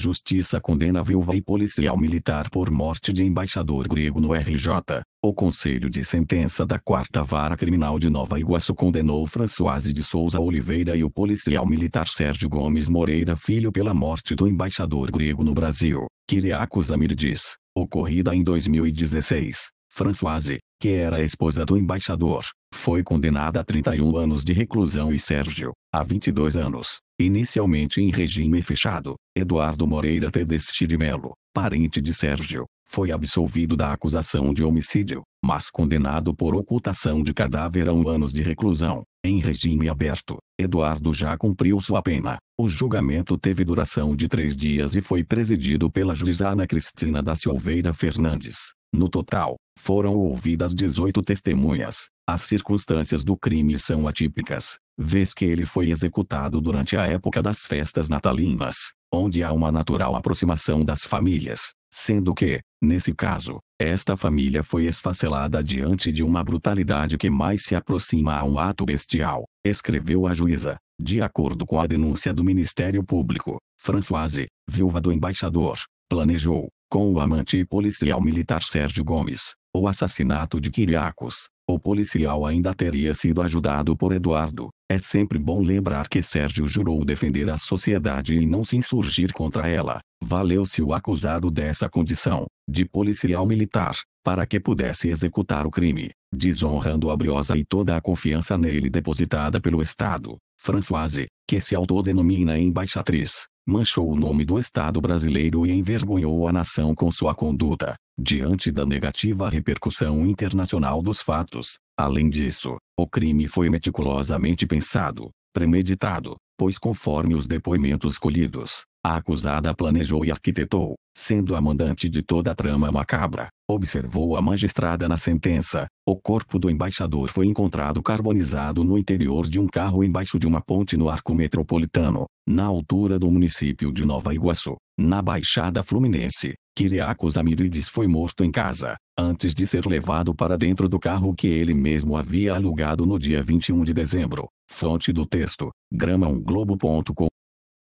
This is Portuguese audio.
Justiça condena viúva e policial militar por morte de embaixador grego no RJ. O Conselho de Sentença da Quarta Vara Criminal de Nova Iguaçu condenou Françoise de Souza Oliveira e o policial militar Sérgio Gomes Moreira Filho pela morte do embaixador grego no Brasil, Kyriakos Amirdis, ocorrida em 2016. Françoise, que era a esposa do embaixador, foi condenada a 31 anos de reclusão e Sérgio, a 22 anos, inicialmente em regime fechado. Eduardo Moreira Tedeschi de Melo, parente de Sérgio, foi absolvido da acusação de homicídio, mas condenado por ocultação de cadáver a um anos de reclusão. Em regime aberto, Eduardo já cumpriu sua pena. O julgamento teve duração de três dias e foi presidido pela juíza Ana Cristina da Silveira Fernandes. No total, foram ouvidas 18 testemunhas. As circunstâncias do crime são atípicas, vez que ele foi executado durante a época das festas natalinas, onde há uma natural aproximação das famílias sendo que, nesse caso, esta família foi esfacelada diante de uma brutalidade que mais se aproxima a um ato bestial, escreveu a juíza. De acordo com a denúncia do Ministério Público, Françoise, viúva do embaixador, planejou, com o amante e policial militar Sérgio Gomes, o assassinato de Quiriacos. O policial ainda teria sido ajudado por Eduardo. É sempre bom lembrar que Sérgio jurou defender a sociedade e não se insurgir contra ela valeu-se o acusado dessa condição, de policial militar, para que pudesse executar o crime, desonrando a briosa e toda a confiança nele depositada pelo Estado. Françoise, que se autodenomina embaixatriz, manchou o nome do Estado brasileiro e envergonhou a nação com sua conduta, diante da negativa repercussão internacional dos fatos. Além disso, o crime foi meticulosamente pensado, premeditado, pois conforme os depoimentos colhidos, a acusada planejou e arquitetou, sendo a mandante de toda a trama macabra, observou a magistrada na sentença. O corpo do embaixador foi encontrado carbonizado no interior de um carro embaixo de uma ponte no arco metropolitano, na altura do município de Nova Iguaçu, na Baixada Fluminense. Kiriakos Amirides foi morto em casa, antes de ser levado para dentro do carro que ele mesmo havia alugado no dia 21 de dezembro. Fonte do texto, Grama1Globo.com